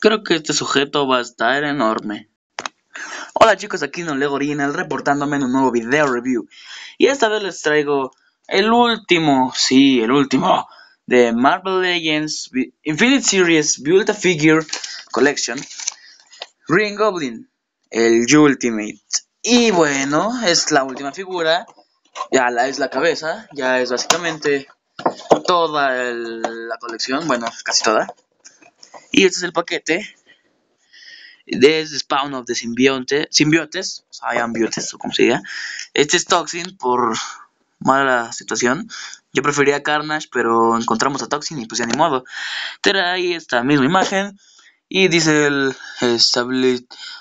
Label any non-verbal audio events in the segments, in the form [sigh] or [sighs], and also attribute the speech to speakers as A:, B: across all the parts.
A: Creo que este sujeto va a estar enorme. Hola chicos, aquí no Lego Original reportándome en un nuevo video review. Y esta vez les traigo el último, sí, el último, de Marvel Legends Infinite Series Build a Figure Collection Ring Goblin, el Ultimate. Y bueno, es la última figura, ya la es la cabeza, ya es básicamente toda la colección, bueno, casi toda. Y este es el paquete de Spawn of the Symbionte, Symbiotes, o sea, o como se Este es Toxin por mala situación. Yo prefería Carnage, pero encontramos a Toxin y pues ya ni modo. ahí esta misma imagen y dice el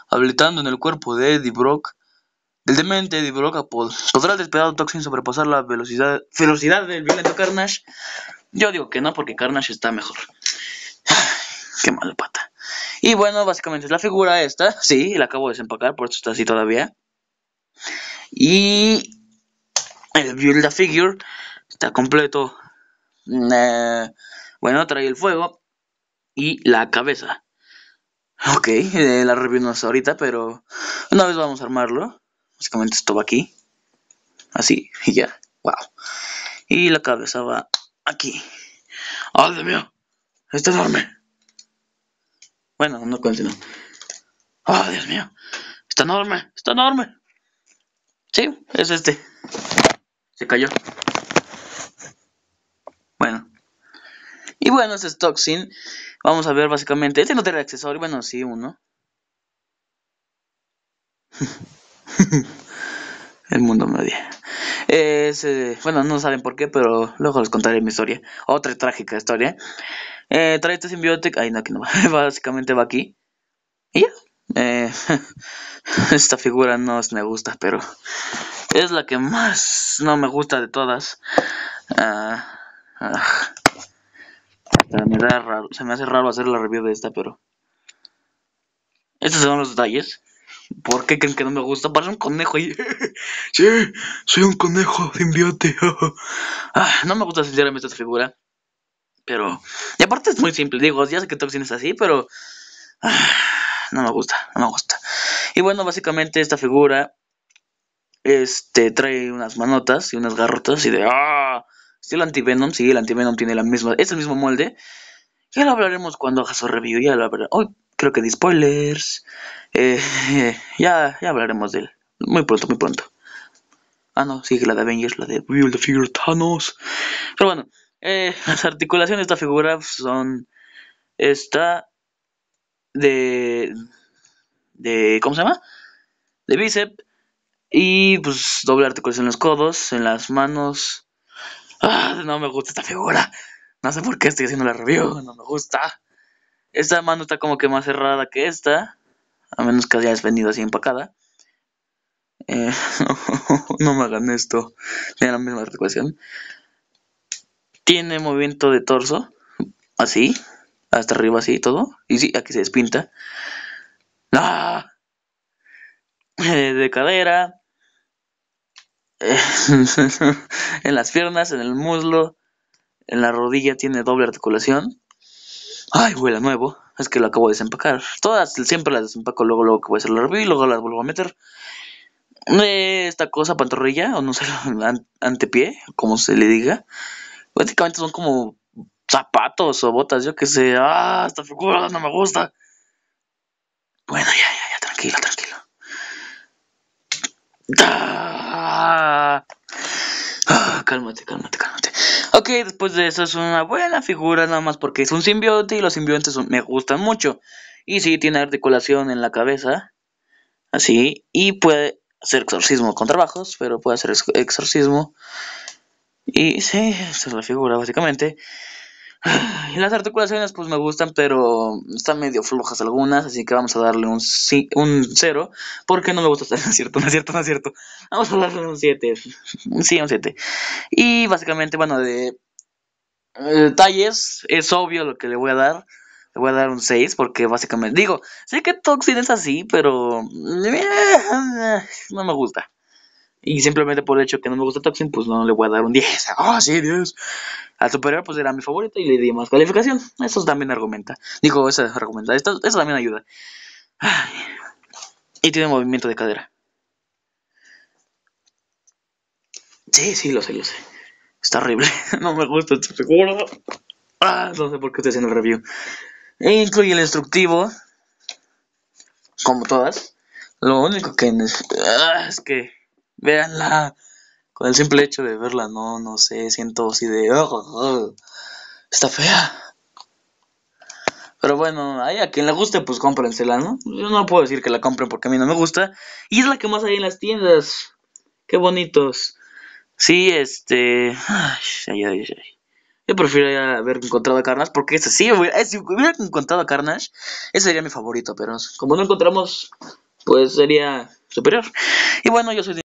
A: habilitando en el cuerpo de Eddie Brock el demente Eddie Brock ¿Podrá el despedado Toxin sobrepasar la velocidad, velocidad del violento Carnage? Yo digo que no, porque Carnage está mejor. Qué mala pata. Y bueno, básicamente es la figura esta. [laughs] Sí, la acabo de desempacar, por eso está así todavía. Y el Build a Figure está completo. Eh, bueno, trae el fuego y la cabeza. Ok, eh, la revimos ahorita, pero una vez vamos a armarlo. Básicamente esto va aquí. Así, y ya. Wow. Y la cabeza va aquí. ¡Ay, ¡Ah, Dios mío! ¡Está enorme! Bueno, no no. Oh, ah, Dios mío. Está enorme, está enorme. Sí, es este. Se cayó. Bueno. Y bueno, este es Toxin. Vamos a ver básicamente. Este no tiene accesorio. Bueno, sí, uno. [laughs] El mundo me odia. bueno, no saben por qué, pero luego les contaré mi historia. Otra trágica historia. Eh, trae este Symbiotic. Ay, no, aquí no va. [laughs] Básicamente va aquí. Y ya. Eh, [laughs] esta figura no me gusta, pero es la que más no me gusta de todas. Ah, ah. se me hace raro hacer la review de esta, pero... Estos son los detalles. ¿Por qué creen que no me gusta? Parece un conejo [laughs] sí, soy un conejo simbiote. ah, no me gusta sinceramente esta figura. Pero. Y aparte es muy pues simple. Digo, ya sé que Toxin es así, pero. Ah, no me gusta, no me gusta. Y bueno, básicamente esta figura. Este trae unas manotas y unas garrotas y de. ¡Ah! Sí, el Antivenom, sí, el Antivenom tiene la misma. Es el mismo molde. Ya lo hablaremos cuando haga su review. Ya lo hablaremos. Hoy creo que di spoilers. Eh, [laughs] ya, ya hablaremos de él. Muy pronto, muy pronto. Ah, no, sí, la de Avengers, la de build the Thanos. Pero bueno. Eh, [laughs] las articulaciones de esta figura son. esta, de. de ¿Cómo se llama? De bíceps. Y pues doble articulación en los codos, en las manos. Ah, no me gusta esta figura. No sé por qué estoy haciendo la review. No me gusta. Esta mano está como que más cerrada que esta. A menos que haya venido así empacada. Eh, [laughs] no, me hagan esto. Tiene la misma articulación tiene movimiento de torso, así, hasta arriba, así y todo. Y sí, aquí se despinta. ¡Ah! [laughs] de cadera, [laughs] en las piernas, en el muslo, en la rodilla tiene doble articulación. Ay, vuela nuevo. Es que lo acabo de desempacar. Todas, siempre las desempaco luego, luego que voy a hacer la y luego las vuelvo a meter. esta cosa, pantorrilla, o no sé, [laughs] antepié, como se le diga. Básicamente son como zapatos o botas, yo que sé, ah, esta figura no me gusta. Bueno, ya, ya, ya, tranquilo, tranquilo. Ah, cálmate, cálmate, cálmate. Ok, después de eso es una buena figura, nada más porque es un simbionte y los simbiontes me gustan mucho. Y sí, tiene articulación en la cabeza, así, y puede hacer exorcismo con trabajos, pero puede hacer exorcismo. Y sí, esa es la figura básicamente. Y [sighs] las articulaciones pues me gustan, pero están medio flojas algunas, así que vamos a darle un, un 0, porque no me gusta, [laughs] no es cierto, no es cierto, no es cierto. Vamos a darle un 7, [laughs] sí, un 7. Y básicamente, bueno, de detalles, eh, es obvio lo que le voy a dar. Le voy a dar un 6 porque básicamente, digo, sé que Toxin es así, pero eh, no me gusta. Y simplemente por el hecho que no me gusta Toxin, pues no le voy a dar un 10. [laughs] ¡Ah, sí, 10! Al superior, pues era mi favorito y le di más calificación. Eso también argumenta. Digo, eso argumenta. eso también ayuda. Y tiene movimiento de cadera. Sí, sí, lo sé, lo sé. Está horrible. [laughs] no me gusta, estoy seguro. Ah, no sé por qué estoy haciendo el review. E incluye el instructivo. Como todas. Lo único que... Ah, es que véanla. Con el simple hecho de verla, no, no sé, siento así de... Oh, oh, oh está fea. Pero bueno, a quien le guste, pues cómprensela, ¿no? Yo no puedo decir que la compren porque a mí no me gusta. Y es la que más hay en las tiendas. Qué bonitos. Sí, este... Ay, Yo prefiero haber encontrado a Carnage porque ese sí, eh, si hubiera encontrado a Carnage, ese sería mi favorito, pero como no encontramos, pues sería superior. Y bueno, yo soy...